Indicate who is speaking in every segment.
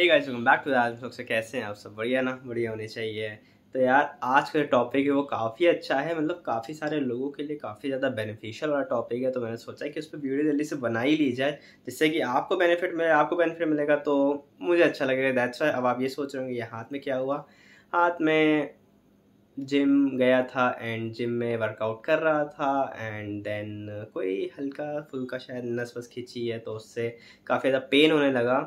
Speaker 1: है welcome back to आज से कैसे हैं आप सब बढ़िया ना बढ़िया होने चाहिए तो यार आज का टॉपिक है वो काफ़ी अच्छा है मतलब काफ़ी सारे लोगों के लिए काफ़ी ज़्यादा बेनिफिशियल वाला टॉपिक है तो मैंने सोचा कि उस पर वीडियो जल्दी से बना ही ली जाए जिससे कि आपको बेनिफिट मिले आपको बेनिफिट मिलेगा तो मुझे अच्छा लगेगा दैट्स वाई अब आप ये सोच रहे होंगे ये हाथ में क्या हुआ हाथ में जिम गया था एंड जिम में वर्कआउट कर रहा था एंड देन कोई हल्का फुल्का शायद नस वस खींची है तो उससे काफ़ी ज़्यादा पेन होने लगा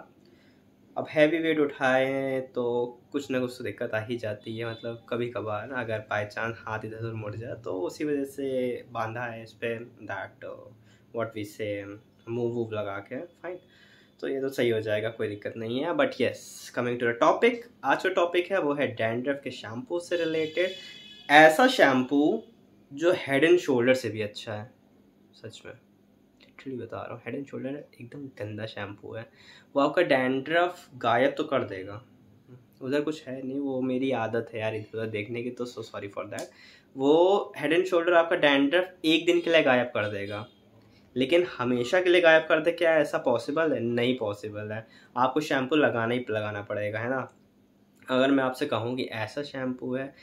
Speaker 1: अब हैवी वेट उठाए हैं तो कुछ ना कुछ तो दिक्कत आ ही जाती है मतलब कभी कभार अगर बाई चांस हाथ इधर उधर मुड़ जाए तो उसी वजह से बांधा है इस पर that what we say move वूव लगा के फाइन तो ये तो सही हो जाएगा कोई दिक्कत नहीं है but yes coming to the topic आज जो टॉपिक है वो है डैंड्रफ के शैम्पू से रिलेटेड ऐसा शैम्पू जो हेड एंड शोल्डर से भी अच्छा है सच में लिटरली बता रहा हूँ हेड एंड शोल्डर एकदम गंदा शैम्पू है वो आपका डैंड्रफ गायब तो कर देगा उधर कुछ है नहीं वो मेरी आदत है यार इधर उधर देखने की तो सो सॉरी फॉर दैट वो हेड एंड शोल्डर आपका डैंड्रफ एक दिन के लिए गायब कर देगा लेकिन हमेशा के लिए गायब कर दे क्या ऐसा पॉसिबल है नहीं पॉसिबल है आपको शैम्पू लगाना ही लगाना पड़ेगा है ना अगर मैं आपसे कहूँ कि ऐसा शैम्पू है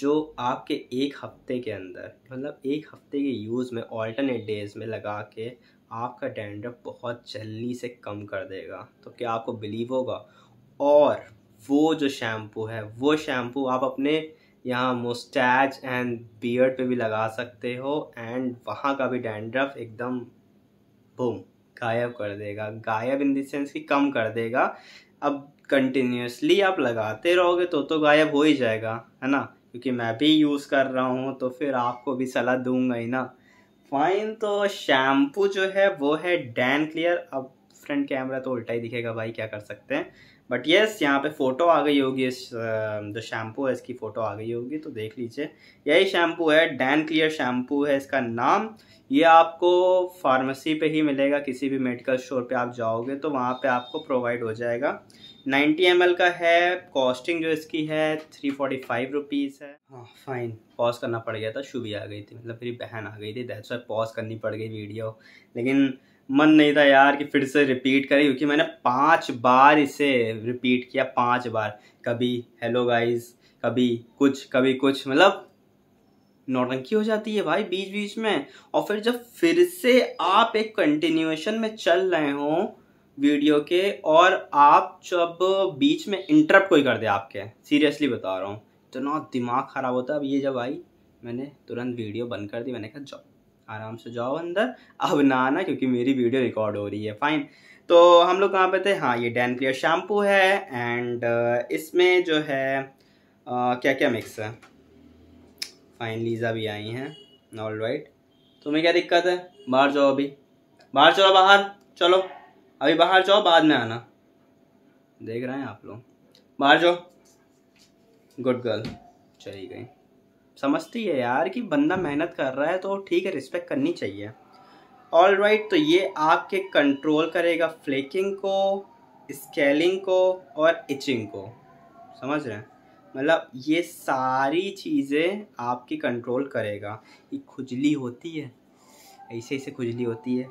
Speaker 1: जो आपके एक हफ्ते के अंदर मतलब एक हफ्ते के यूज़ में ऑल्टरनेट डेज में लगा के आपका डैंड्रफ बहुत जल्दी से कम कर देगा तो क्या आपको बिलीव होगा और वो जो शैम्पू है वो शैम्पू आप अपने यहाँ मोस्टैच एंड बियर्ड पे भी लगा सकते हो एंड वहाँ का भी डैंड्रफ एकदम बूम गायब कर देगा गायब इन देंस कि कम कर देगा अब कंटिन्यूसली आप लगाते रहोगे तो तो गायब हो ही जाएगा है ना क्योंकि मैं भी यूज़ कर रहा हूँ तो फिर आपको भी सलाह दूंगा ही ना फाइन तो शैम्पू जो है वो है डैन क्लियर अब फ्रंट कैमरा तो उल्टा ही दिखेगा भाई क्या कर सकते हैं बट येस यहाँ पे फ़ोटो आ गई होगी इस जो शैम्पू है इसकी फ़ोटो आ गई होगी तो देख लीजिए यही शैम्पू है डैन क्लियर शैम्पू है इसका नाम ये आपको फार्मेसी पे ही मिलेगा किसी भी मेडिकल स्टोर पे आप जाओगे तो वहाँ पे आपको प्रोवाइड हो जाएगा नाइन्टी एम का है कॉस्टिंग जो इसकी है थ्री फोर्टी फाइव रुपीज़ है हाँ फाइन पॉज करना पड़ गया था शुभी आ गई थी मतलब मेरी बहन आ गई थी दैट्स वाई पॉज करनी पड़ गई वीडियो लेकिन मन नहीं था यार कि फिर से रिपीट करें क्योंकि मैंने पांच बार इसे रिपीट किया पांच बार कभी हेलो गाइस कभी कुछ कभी कुछ मतलब नौटंकी हो जाती है भाई बीच बीच में और फिर जब फिर से आप एक कंटिन्यूएशन में चल रहे हों वीडियो के और आप जब बीच में इंटरप्ट कोई कर दे आपके सीरियसली बता रहा हूँ इतना तो दिमाग ख़राब होता है अब ये जब आई मैंने तुरंत वीडियो बंद कर दी मैंने कहा जाओ आराम से जाओ अंदर अब ना आना क्योंकि मेरी वीडियो रिकॉर्ड हो रही है फाइन तो हम लोग कहाँ पे थे हाँ ये डैन क्लियर शैम्पू है एंड uh, इसमें जो है आ, uh, क्या क्या मिक्स है फाइन लीज़ा भी आई हैं नॉल राइट तुम्हें क्या दिक्कत है बाहर जाओ अभी बाहर चलो बाहर चलो अभी बाहर जाओ बाद में आना देख रहे हैं आप लोग बाहर जाओ गुड गर्ल चली गई समझती है यार कि बंदा मेहनत कर रहा है तो ठीक है रिस्पेक्ट करनी चाहिए ऑल राइट right, तो ये आपके कंट्रोल करेगा फ्लेकिंग को स्केलिंग को और इचिंग को समझ रहे हैं मतलब ये सारी चीज़ें आपकी कंट्रोल करेगा ये खुजली होती है ऐसे ऐसे खुजली होती है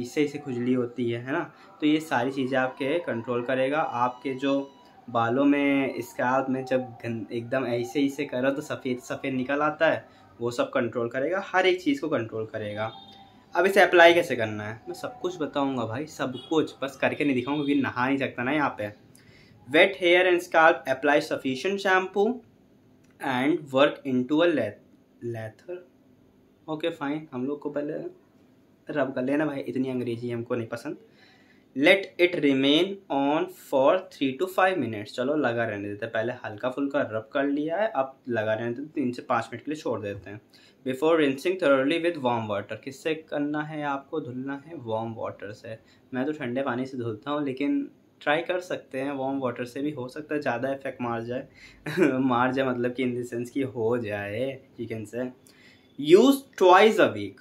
Speaker 1: इससे ऐसे खुजली होती है है ना तो ये सारी चीज़ें आपके कंट्रोल करेगा आपके जो बालों में स्काल्प में जब एकदम ऐसे ऐसे करो तो सफ़ेद सफ़ेद निकल आता है वो सब कंट्रोल करेगा हर एक चीज़ को कंट्रोल करेगा अब इसे अप्लाई कैसे करना है मैं सब कुछ बताऊंगा भाई सब कुछ बस करके नहीं दिखाऊंगा क्योंकि नहा नहीं सकता ना यहाँ पे wet hair and scalp apply sufficient shampoo and work in to a lather okay fine हम लोग को पहले रब कर लेना भाई इतनी अंग्रेजी हमको नहीं पसंद let it remain on for three two five minutes चलो लगा रहने देते हैं पहले हल्का फुल्का रब कर लिया है अब लगा रहने देते तीन से पाँच मिनट के लिए छोड़ देते हैं before rinsing thoroughly with warm water किससे करना है आपको धुलना है वार्म वाटर से मैं तो ठंडे पानी से धुलता हूँ लेकिन ट्राई कर सकते हैं वार्म वाटर से भी हो सकता है ज़्यादा इफेक्ट मार जाए मार जाए मतलब कि इन देंस कि हो जाए चिकन से यूज़ ट्वाइस अ वीक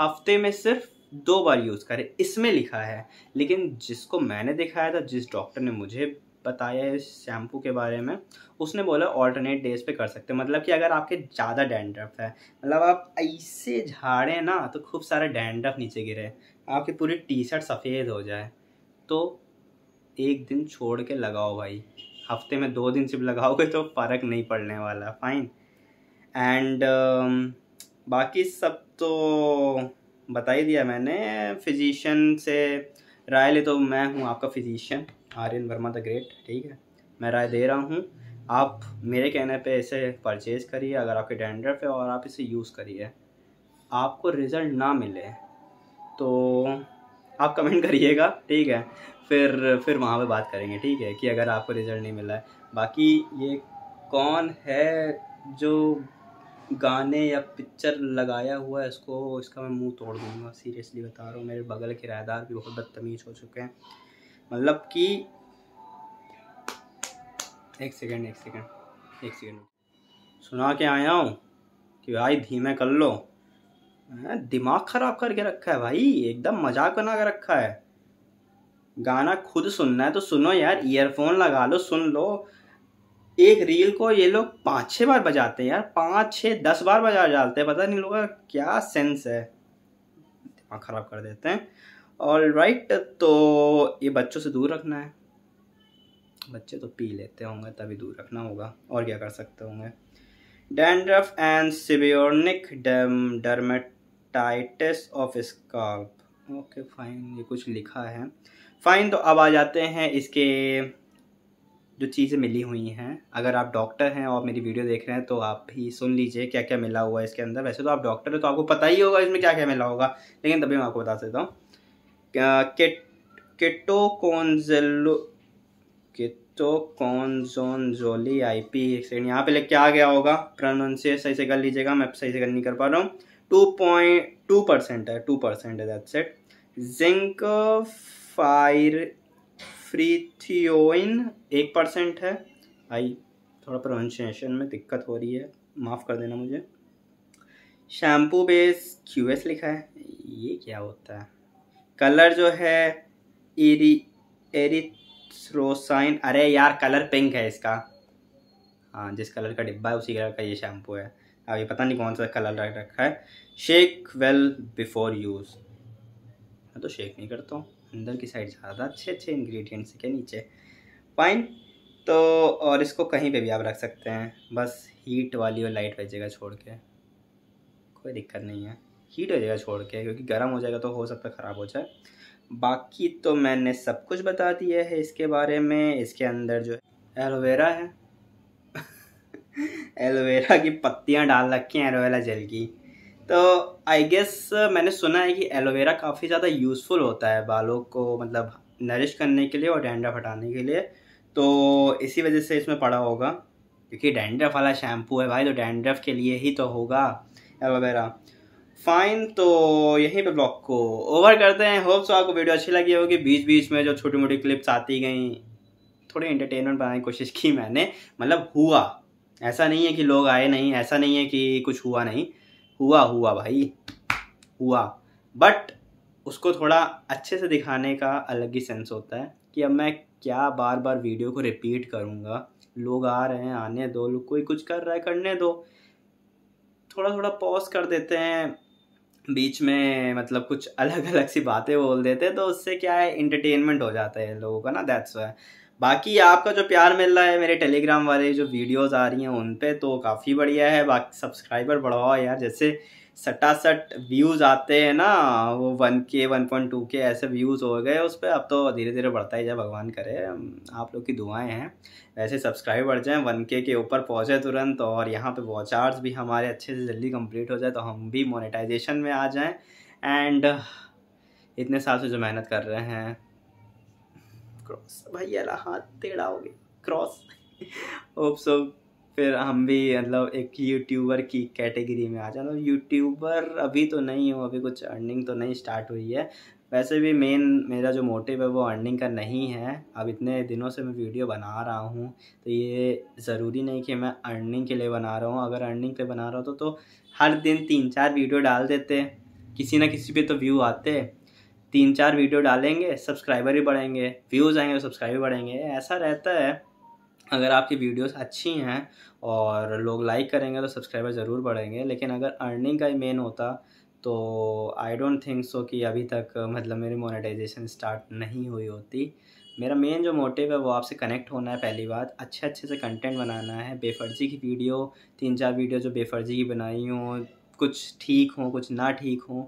Speaker 1: हफ्ते में सिर्फ दो बार यूज़ करें इसमें लिखा है लेकिन जिसको मैंने दिखाया था जिस डॉक्टर ने मुझे बताया इस शैम्पू के बारे में उसने बोला ऑल्टरनेट डेज पे कर सकते हैं मतलब कि अगर आपके ज़्यादा डैंड्रफ है मतलब आप ऐसे झाड़ें ना तो खूब सारा डैंड्रफ नीचे गिरे आपकी पूरी टी शर्ट सफ़ेद हो जाए तो एक दिन छोड़ के लगाओ भाई हफ्ते में दो दिन सिर्फ लगाओगे तो फ़र्क नहीं पड़ने वाला फाइन एंड बाकी सब तो बता ही दिया मैंने फिजिशियन से राय ले तो मैं हूँ आपका physician Aryan Verma the great ठीक है मैं राय दे रहा हूँ आप मेरे कहने पे इसे परचेज़ करिए अगर आपके टेंडर पे और आप इसे यूज़ करिए आपको रिज़ल्ट ना मिले तो आप कमेंट करिएगा ठीक है फिर फिर वहाँ पे बात करेंगे ठीक है कि अगर आपको रिज़ल्ट नहीं मिला है बाकी ये कौन है जो गाने या पिक्चर लगाया हुआ है इसको इसका मैं मुंह तोड़ दूंगा सीरियसली बता रहा हूँ मेरे बगल किराएदार भी बहुत बदतमीज हो चुके हैं मतलब कि एक सेकेंड एक सेकेंड एक सेकेंड सुना के आया हूँ कि भाई धीमे कर लो दिमाग ख़राब करके रखा है भाई एकदम मजाक बना के रखा है गाना खुद सुनना है तो सुनो यार ईयरफोन लगा लो सुन लो एक रील को ये लोग पाँच छः बार बजाते हैं यार पाँच छः दस बार बजा डालते हैं पता नहीं लोगों का क्या सेंस है दिमाग ख़राब कर देते हैं और राइट तो ये बच्चों से दूर रखना है बच्चे तो पी लेते होंगे तभी दूर रखना होगा और क्या कर सकते होंगे dandruff and seborrheic dermatitis of scalp okay fine ये कुछ लिखा है फाइन तो अब आ जाते हैं इसके जो चीज़ें मिली हुई हैं अगर आप डॉक्टर हैं और मेरी वीडियो देख रहे हैं तो आप भी सुन लीजिए क्या क्या मिला हुआ है इसके अंदर वैसे तो आप डॉक्टर हो तो आपको पता ही होगा इसमें क्या क्या मिला होगा लेकिन तभी मैं आपको बता देता हूँ केटोकोन्जेलो किटोकोनजेलो किटोकोनजोनजोली आई पी एक सेकेंड यहाँ पे लिख के आ गया होगा प्रोनाउंसिएशन सही से कर लीजिएगा मैं सही से कर नहीं कर पा रहा हूँ टू पॉइंट टू परसेंट है टू परसेंट है that set zinc pyrithione एक परसेंट है आई थोड़ा प्रोनाउंसिएशन में दिक्कत हो रही है माफ़ कर देना मुझे शैम्पू बेस क्यू एस लिखा है ये क्या होता है कलर जो है एरी एरिथ्रोसाइन अरे यार कलर पिंक है इसका हाँ जिस कलर का डिब्बा है उसी कलर का ये शैम्पू है अब ये पता नहीं कौन सा कलर रख रखा है शेक वेल बिफोर यूज़ मैं तो शेक नहीं करता हूँ अंदर की साइड ज़्यादा अच्छे अच्छे इन्ग्रीडियंट्स के नीचे फाइन तो और इसको कहीं पे भी आप रख सकते हैं बस हीट वाली और लाइट वाली जगह छोड़ के कोई दिक्कत नहीं है हीट हो जाएगा छोड़ के क्योंकि गर्म हो जाएगा तो हो सकता है ख़राब हो जाए बाकी तो मैंने सब कुछ बता दिया है इसके बारे में इसके अंदर जो एलोवेरा है एलोवेरा की पत्तियाँ डाल रखी हैं एलोवेरा जेल की तो आई गेस uh, मैंने सुना है कि एलोवेरा काफ़ी ज़्यादा यूज़फुल होता है बालों को मतलब नरिश करने के लिए और डैंड्रफ हटाने के लिए तो इसी वजह से इसमें पड़ा होगा क्योंकि डैंड्रफ वाला शैम्पू है भाई तो डैंड्रफ के लिए ही तो होगा एलोवेरा फाइन तो यहीं पे ब्लॉग को ओवर करते हैं होप सो तो आपको वीडियो अच्छी लगी होगी बीच बीच में जो छोटी मोटी क्लिप्स आती गई थोड़ी इंटरटेनमेंट बनाने की कोशिश की मैंने मतलब हुआ ऐसा नहीं है कि लोग आए नहीं ऐसा नहीं है कि कुछ हुआ नहीं हुआ हुआ भाई हुआ बट उसको थोड़ा अच्छे से दिखाने का अलग ही सेंस होता है कि अब मैं क्या बार बार वीडियो को रिपीट करूँगा लोग आ रहे हैं आने दो लोग कोई कुछ कर रहा है करने दो थोड़ा थोड़ा पॉज कर देते हैं बीच में मतलब कुछ अलग अलग सी बातें बोल देते हैं तो उससे क्या है इंटरटेनमेंट हो जाता है लोगों का ना दैट्स वाई बाकी आपका जो प्यार मिल रहा है मेरे टेलीग्राम वाले जो वीडियोस आ रही हैं उन पे तो काफ़ी बढ़िया है बाकी सब्सक्राइबर बढ़ाओ यार जैसे सटासट व्यूज़ आते हैं ना वो वन के वन पॉइंट टू के ऐसे व्यूज़ हो गए उस पर अब तो धीरे धीरे बढ़ता ही जाए भगवान करे आप लोग की दुआएं हैं वैसे सब्सक्राइब बढ़ जाएँ वन के के ऊपर पहुँचे तुरंत और यहाँ पर वॉचार्ज भी हमारे अच्छे से जल्दी कम्प्लीट हो जाए तो हम भी मोनेटाइजेशन में आ जाएँ एंड इतने साल से जो मेहनत कर रहे हैं क्रॉस भाई यार हाथ टेढ़ा हो गया क्रॉस होप सो फिर हम भी मतलब एक यूट्यूबर की कैटेगरी में आ जाए यूट्यूबर अभी तो नहीं हूँ अभी कुछ अर्निंग तो नहीं स्टार्ट हुई है वैसे भी मेन मेरा जो मोटिव है वो अर्निंग का नहीं है अब इतने दिनों से मैं वीडियो बना रहा हूँ तो ये ज़रूरी नहीं कि मैं अर्निंग के लिए बना रहा हूँ अगर अर्निंग के बना रहा हूँ तो, तो हर दिन तीन चार वीडियो डाल देते किसी ना किसी पे तो व्यू आते तीन चार वीडियो डालेंगे सब्सक्राइबर ही बढ़ेंगे व्यूज़ आएंगे सब्सक्राइबर तो बढ़ेंगे ऐसा रहता है अगर आपकी वीडियोस अच्छी हैं और लोग लाइक करेंगे तो सब्सक्राइबर ज़रूर बढ़ेंगे लेकिन अगर अर्निंग का ही मेन होता तो आई डोंट थिंक सो कि अभी तक मतलब मेरी मोनेटाइजेशन स्टार्ट नहीं हुई होती मेरा मेन जो मोटिव है वो आपसे कनेक्ट होना है पहली बात अच्छे अच्छे से कंटेंट बनाना है बेफर्जी की वीडियो तीन चार वीडियो जो बेफर्जी की बनाई हों कुछ ठीक हों कुछ ना ठीक हों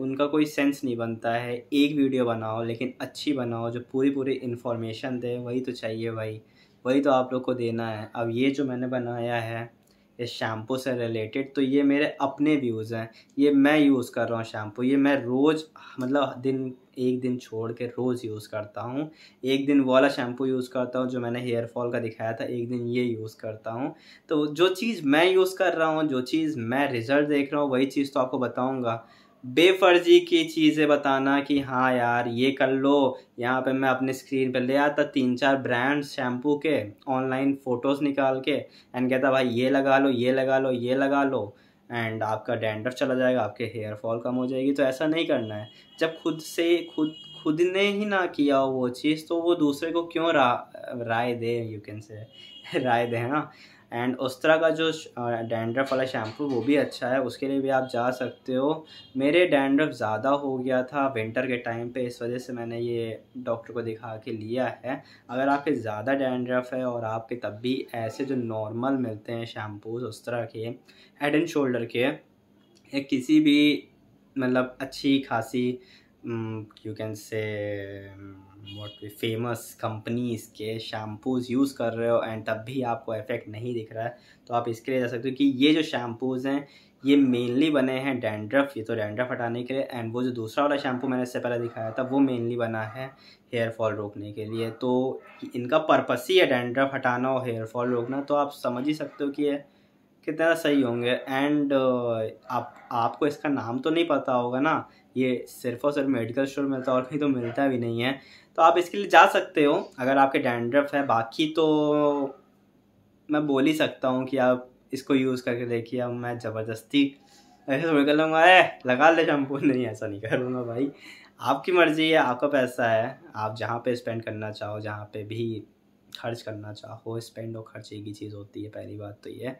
Speaker 1: उनका कोई सेंस नहीं बनता है एक वीडियो बनाओ लेकिन अच्छी बनाओ जो पूरी पूरी इन्फॉर्मेशन दे वही तो चाहिए भाई वही तो आप लोग को देना है अब ये जो मैंने बनाया है इस शैम्पू से रिलेटेड तो ये मेरे अपने व्यूज़ हैं ये मैं यूज़ कर रहा हूँ शैम्पू ये मैं रोज़ मतलब दिन एक दिन छोड़ के रोज़ यूज़ करता हूँ एक दिन वाला शैम्पू यूज़ करता हूँ जो मैंने हेयर फॉल का दिखाया था एक दिन ये यूज़ करता हूँ तो जो चीज़ मैं यूज़ कर रहा हूँ जो चीज़ मैं रिज़ल्ट देख रहा हूँ वही चीज़ तो आपको बताऊँगा बेफर्जी की चीज़ें बताना कि हाँ यार ये कर लो यहाँ पे मैं अपने स्क्रीन पे ले आता तीन चार ब्रांड शैम्पू के ऑनलाइन फ़ोटोज़ निकाल के एंड कहता भाई ये लगा लो ये लगा लो ये लगा लो एंड आपका डेंडर चला जाएगा आपके हेयर फॉल कम हो जाएगी तो ऐसा नहीं करना है जब खुद से खुद खुद ने ही ना किया हो वो चीज़ तो वो दूसरे को क्यों रा राय दे यू कैन से राय दे ना एंड उस तरह का जो डैंड्रफ वाला शैम्पू वो भी अच्छा है उसके लिए भी आप जा सकते हो मेरे डैंड्रफ ज़्यादा हो गया था विंटर के टाइम पे इस वजह से मैंने ये डॉक्टर को दिखा के लिया है अगर आपके ज़्यादा डैंड्रफ है और आपके तब भी ऐसे जो नॉर्मल मिलते हैं शैम्पूज उस तरह के हेड एंड शोल्डर के किसी भी मतलब अच्छी खासी um, you can say mm, what we famous companies के शैम्पूज़ यूज़ कर रहे हो एंड तब भी आपको इफेक्ट नहीं दिख रहा है तो आप इसके लिए जा सकते हो कि ये जो शैम्पूज़ हैं ये मेनली बने हैं डैंड्रफ ये तो डैंड्रफ हटाने के लिए एंड वो जो दूसरा वाला शैम्पू मैंने इससे पहले दिखाया था वो मेनली बना है हेयर फॉल रोकने के लिए तो इनका पर्पस ही है डैंड्रफ हटाना और हेयर फॉल रोकना तो आप समझ ही सकते हो कि ये कितना सही होंगे एंड uh, आप आपको इसका नाम तो नहीं पता होगा ना ये सिर्फ और सिर्फ मेडिकल स्टोर मिलता है और कहीं तो मिलता भी नहीं है तो आप इसके लिए जा सकते हो अगर आपके डैंड्रफ है बाकी तो मैं बोल ही सकता हूँ कि आप इसको यूज़ करके देखिए अब मैं ज़बरदस्ती ऐसे थोड़ी कर लूँगा अरे लगा ले शैम्पू नहीं ऐसा नहीं करूँगा भाई आपकी मर्ज़ी है आपका पैसा है आप जहाँ पे स्पेंड करना चाहो जहाँ पे भी खर्च करना चाहो स्पेंड और खर्चे की चीज़ होती है पहली बात तो ये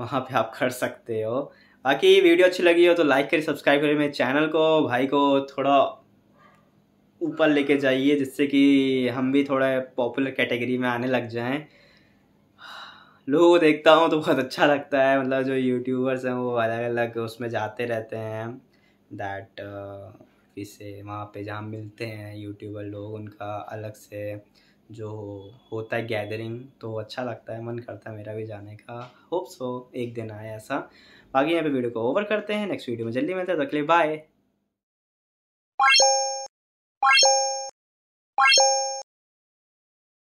Speaker 1: वहाँ पे आप कर सकते हो बाकी वीडियो अच्छी लगी हो तो लाइक करिए सब्सक्राइब करिए मेरे चैनल को भाई को थोड़ा ऊपर लेके जाइए जिससे कि हम भी थोड़ा पॉपुलर कैटेगरी में आने लग जाएं लोगों को देखता हूँ तो बहुत अच्छा लगता है मतलब जो यूट्यूबर्स हैं वो अलग अलग उसमें जाते रहते हैं दैट इसे uh, वहाँ पे जहाँ मिलते हैं यूट्यूबर लोग उनका अलग से जो होता है गैदरिंग तो अच्छा लगता है मन करता है मेरा भी जाने का होप सो एक दिन आए ऐसा बाकी यहाँ पे वीडियो को ओवर करते हैं नेक्स्ट वीडियो में जल्दी मिलते हैं तो अगले बाय